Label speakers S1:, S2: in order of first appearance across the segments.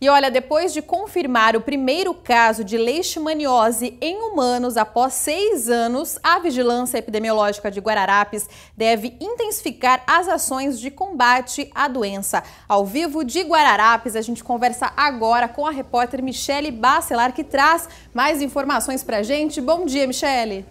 S1: E olha, depois de confirmar o primeiro caso de leishmaniose em humanos após seis anos, a Vigilância Epidemiológica de Guararapes deve intensificar as ações de combate à doença. Ao vivo de Guararapes, a gente conversa agora com a repórter Michele Bacelar, que traz mais informações para gente. Bom dia, Michele!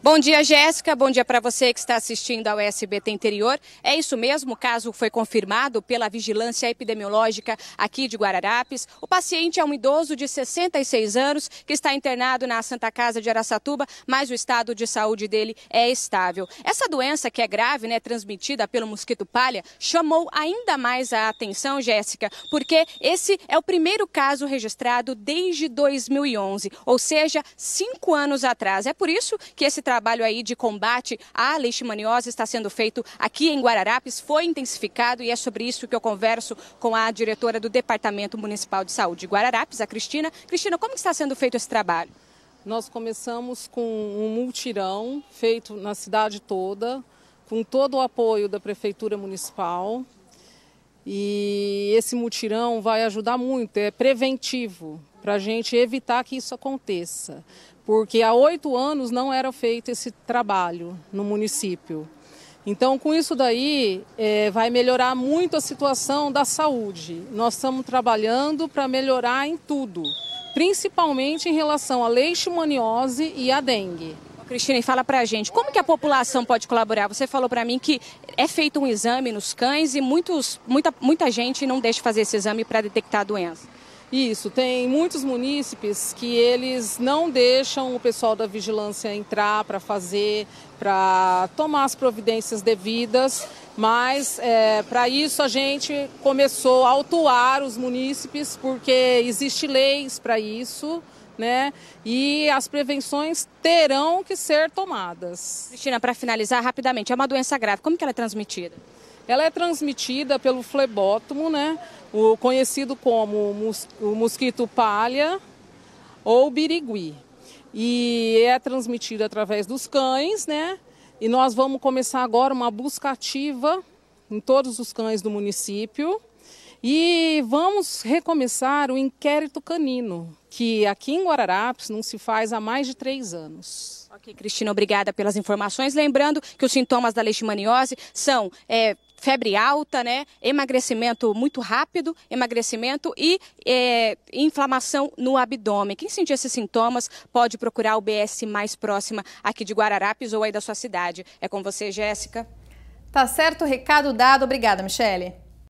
S1: Bom dia, Jéssica. Bom dia para você que está
S2: assistindo ao SBT Interior. É isso mesmo, o caso foi confirmado pela Vigilância Epidemiológica aqui de Guararapes. O paciente é um idoso de 66 anos que está internado na Santa Casa de Araçatuba, mas o estado de saúde dele é estável. Essa doença, que é grave, né, transmitida pelo mosquito palha, chamou ainda mais a atenção, Jéssica, porque esse é o primeiro caso registrado desde 2011, ou seja, cinco anos atrás. É por isso que esse trabalho aí de combate à leishmaniose está sendo feito aqui em Guararapes, foi intensificado e é sobre isso que eu converso com a diretora do Departamento Municipal de Saúde de Guararapes, a Cristina. Cristina, como está sendo feito esse trabalho?
S3: Nós começamos com um multirão feito na cidade toda, com todo o apoio da Prefeitura Municipal. E esse mutirão vai ajudar muito, é preventivo, para a gente evitar que isso aconteça, porque há oito anos não era feito esse trabalho no município. Então, com isso daí, é, vai melhorar muito a situação da saúde. Nós estamos trabalhando para melhorar em tudo, principalmente em relação à leishmaniose e à dengue. Cristina, fala para a gente, como que a população pode colaborar?
S2: Você falou para mim que é feito um exame nos cães e muitos, muita, muita gente não deixa fazer
S3: esse exame para detectar a doença. Isso, tem muitos munícipes que eles não deixam o pessoal da vigilância entrar para fazer, para tomar as providências devidas, mas é, para isso a gente começou a autuar os munícipes, porque existem leis para isso. Né? E as prevenções terão que ser tomadas. Cristina, para finalizar rapidamente, é uma doença grave. Como que ela é transmitida? Ela é transmitida pelo flebótomo, né? O conhecido como mos, o mosquito palha ou birigui. E é transmitida através dos cães, né? E nós vamos começar agora uma busca ativa em todos os cães do município. E vamos recomeçar o inquérito canino, que aqui em Guararapes não se faz há mais de três anos. Ok, Cristina, obrigada pelas informações. Lembrando que os sintomas
S2: da leishmaniose são é, febre alta, né? Emagrecimento muito rápido, emagrecimento e é, inflamação no abdômen. Quem sentir esses sintomas pode procurar o BS mais próxima aqui de Guararapes ou aí da sua cidade. É com você, Jéssica. Tá certo, recado dado. Obrigada, Michele.